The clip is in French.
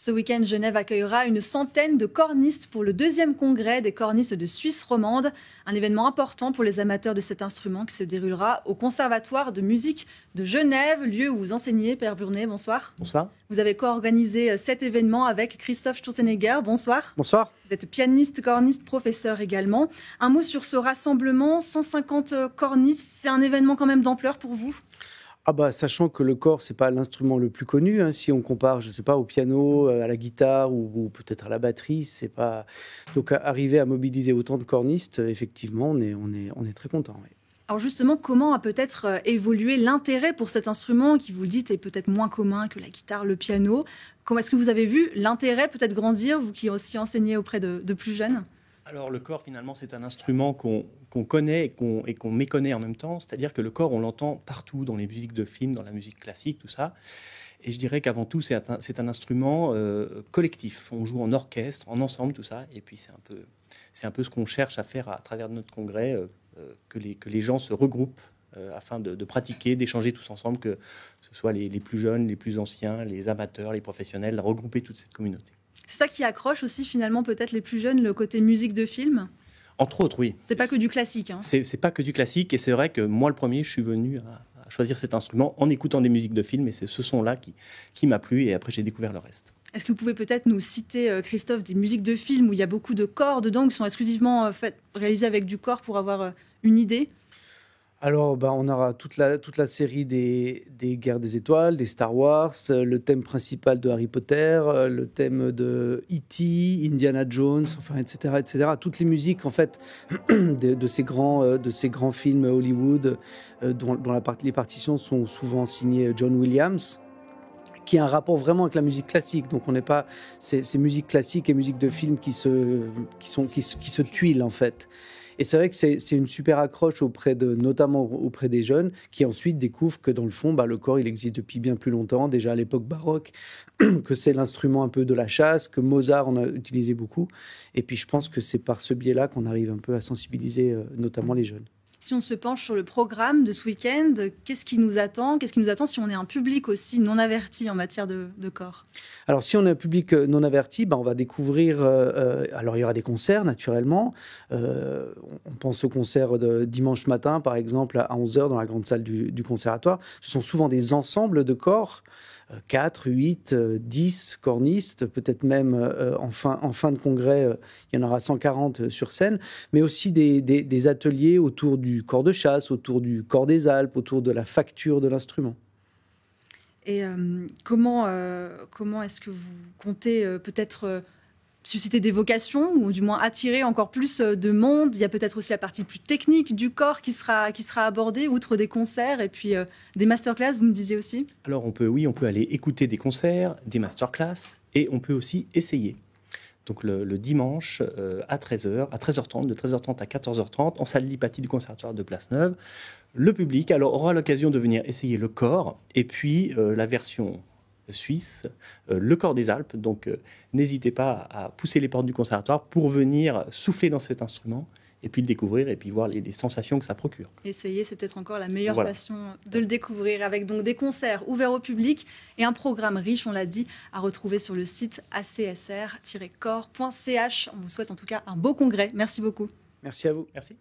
Ce week-end, Genève accueillera une centaine de cornistes pour le deuxième congrès des cornistes de Suisse romande, un événement important pour les amateurs de cet instrument qui se déroulera au Conservatoire de musique de Genève, lieu où vous enseignez, Père Burnet. Bonsoir. Bonsoir. Vous avez co-organisé euh, cet événement avec Christophe Sturzenegger. Bonsoir. Bonsoir. Vous êtes pianiste, corniste, professeur également. Un mot sur ce rassemblement, 150 euh, cornistes, c'est un événement quand même d'ampleur pour vous ah bah, Sachant que le corps, ce n'est pas l'instrument le plus connu. Hein, si on compare, je sais pas, au piano, euh, à la guitare ou, peut-être à la batterie, c'est pas... Donc arriver à mobiliser autant de cornistes, euh, effectivement, on est, on est, très content. Alors justement, comment a peut-être euh, évolué l'intérêt pour cet instrument qui, vous le dites, est peut-être moins commun que la guitare, le piano Comment est-ce que vous avez vu l'intérêt peut-être grandir, vous qui aussi enseignez auprès de plus jeunes alors le corps, finalement, c'est un instrument qu'on connaît et qu'on méconnaît en même temps. C'est-à-dire que le corps, on l'entend partout, dans les musiques de films, dans la musique classique, tout ça. Et je dirais qu'avant tout, c'est un, instrument euh, collectif. On joue en orchestre, en ensemble, tout ça. Et puis c'est un peu, un peu ce qu'on cherche à faire à, travers notre congrès, euh, euh, que, les, que les gens se regroupent afin de, pratiquer, d'échanger tous ensemble, que ce soit les, les plus jeunes, les plus anciens, les amateurs, les professionnels, regrouper toute cette communauté ça qui accroche aussi finalement peut-être les plus jeunes, le côté musique de film Entre autres, oui. C'est pas que du classique. Hein. C'est pas que du classique et c'est vrai que moi le premier, je suis venu à, choisir cet instrument en écoutant des musiques de film et c'est ce son-là qui, m'a plu et après j'ai découvert le reste. Est-ce que vous pouvez peut-être nous citer, euh, Christophe, des musiques de films où il y a beaucoup de corps dedans, qui sont exclusivement euh, faites, réalisées avec du corps pour avoir euh, une idée alors, bah, on aura toute la, toute la série des, des, Guerres des Étoiles, des Star Wars, euh, le thème principal de Harry Potter, euh, le thème de E.T., Indiana Jones, enfin, etc., etc. Toutes les musiques, en fait, de, de, ces grands, euh, de ces grands films Hollywood, dont, la partie les partitions sont souvent signées John Williams qui a un rapport vraiment avec la musique classique. Donc on n'est pas ces musiques classiques et musiques de films qui se, qui, sont, qui, qui se tuilent en fait. Et c'est vrai que c'est une super accroche auprès de, notamment auprès des jeunes, qui ensuite découvrent que dans le fond, bah, le corps, il existe depuis bien plus longtemps, déjà à l'époque baroque, que c'est l'instrument un peu de la chasse, que Mozart en a utilisé beaucoup. Et puis je pense que c'est par ce biais-là qu'on arrive un peu à sensibiliser euh, notamment les jeunes si on se penche sur le programme de ce week-end, qu'est-ce qui nous attend Qu'est-ce qui nous attend si on est un public aussi non averti en matière de, corps Alors, si on est un public euh, non averti, bah, on va découvrir. Euh, euh, alors, il y aura des concerts, naturellement. on pense au concert de dimanche matin, par exemple, à 11h dans la grande salle du, conservatoire. Ce sont souvent des ensembles de corps. 4, 8, 10 cornistes, peut-être même en, fin, de congrès, il y en aura 140 sur scène, mais aussi des ateliers autour du du corps de chasse, autour du corps des Alpes, autour de la facture de l'instrument. Et euh, comment, euh, comment est-ce que vous comptez euh, peut-être susciter des vocations ou du moins attirer encore plus de monde Il y a peut-être aussi la partie plus technique du corps qui sera, qui sera abordée, outre des concerts et puis des masterclass, vous me disiez aussi Alors on peut, oui, on peut aller écouter des concerts, des masterclass et on peut aussi essayer donc le, dimanche euh, à 13h, à 13h30, de 13h30 à 14h30, en salle d'hypatie du Conservatoire de Place-Neuve. Le public alors, aura l'occasion de venir essayer le corps et puis euh, la version suisse, euh, le corps des Alpes. Donc n'hésitez pas à pousser les portes du conservatoire pour venir souffler dans cet instrument et puis le découvrir et puis voir les, sensations que ça procure. Essayer, c'est peut-être encore la meilleure façon de le découvrir avec donc des concerts ouverts au public et un programme riche, on l'a dit, à retrouver sur le site acsr-corps.ch. On vous souhaite en tout cas un beau congrès. Merci beaucoup. Merci à vous. Merci.